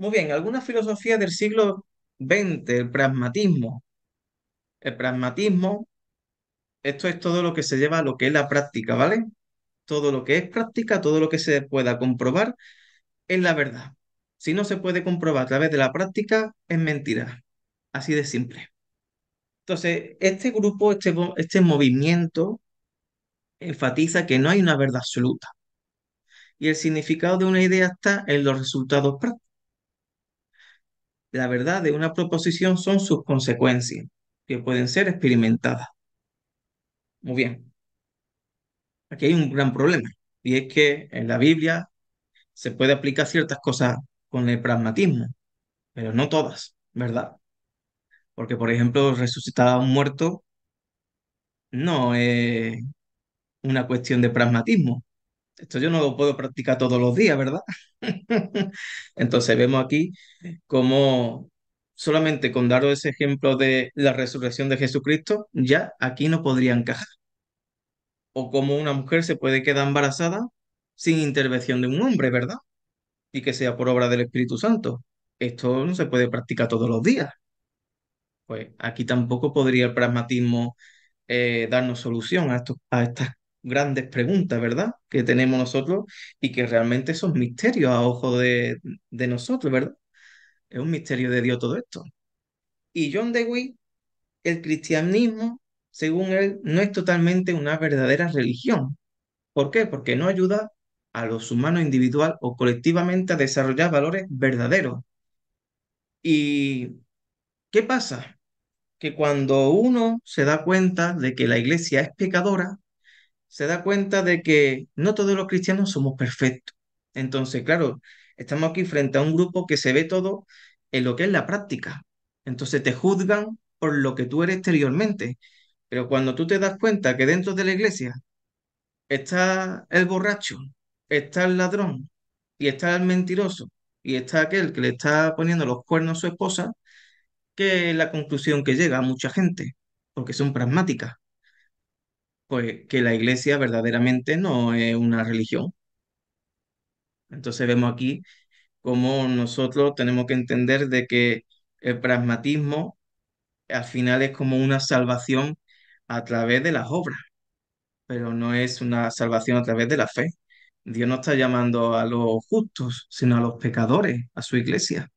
Muy bien, algunas filosofías del siglo XX, el pragmatismo. El pragmatismo, esto es todo lo que se lleva a lo que es la práctica, ¿vale? Todo lo que es práctica, todo lo que se pueda comprobar es la verdad. Si no se puede comprobar a través de la práctica, es mentira. Así de simple. Entonces, este grupo, este, este movimiento, enfatiza que no hay una verdad absoluta. Y el significado de una idea está en los resultados prácticos la verdad de una proposición son sus consecuencias, que pueden ser experimentadas. Muy bien. Aquí hay un gran problema, y es que en la Biblia se puede aplicar ciertas cosas con el pragmatismo, pero no todas, ¿verdad? Porque, por ejemplo, resucitar a un muerto no es una cuestión de pragmatismo, esto yo no lo puedo practicar todos los días, ¿verdad? Entonces vemos aquí cómo solamente con daros ese ejemplo de la resurrección de Jesucristo, ya aquí no podría encajar. O como una mujer se puede quedar embarazada sin intervención de un hombre, ¿verdad? Y que sea por obra del Espíritu Santo. Esto no se puede practicar todos los días. Pues aquí tampoco podría el pragmatismo eh, darnos solución a, esto, a estas grandes preguntas, ¿verdad? Que tenemos nosotros y que realmente son misterios a ojo de, de nosotros, ¿verdad? Es un misterio de Dios todo esto. Y John Dewey, el cristianismo, según él, no es totalmente una verdadera religión. ¿Por qué? Porque no ayuda a los humanos individual o colectivamente a desarrollar valores verdaderos. ¿Y qué pasa? Que cuando uno se da cuenta de que la iglesia es pecadora, se da cuenta de que no todos los cristianos somos perfectos. Entonces, claro, estamos aquí frente a un grupo que se ve todo en lo que es la práctica. Entonces te juzgan por lo que tú eres exteriormente. Pero cuando tú te das cuenta que dentro de la iglesia está el borracho, está el ladrón y está el mentiroso y está aquel que le está poniendo los cuernos a su esposa, que es la conclusión que llega a mucha gente, porque son pragmáticas pues, que la iglesia verdaderamente no es una religión. Entonces vemos aquí cómo nosotros tenemos que entender de que el pragmatismo al final es como una salvación a través de las obras, pero no es una salvación a través de la fe. Dios no está llamando a los justos, sino a los pecadores, a su iglesia.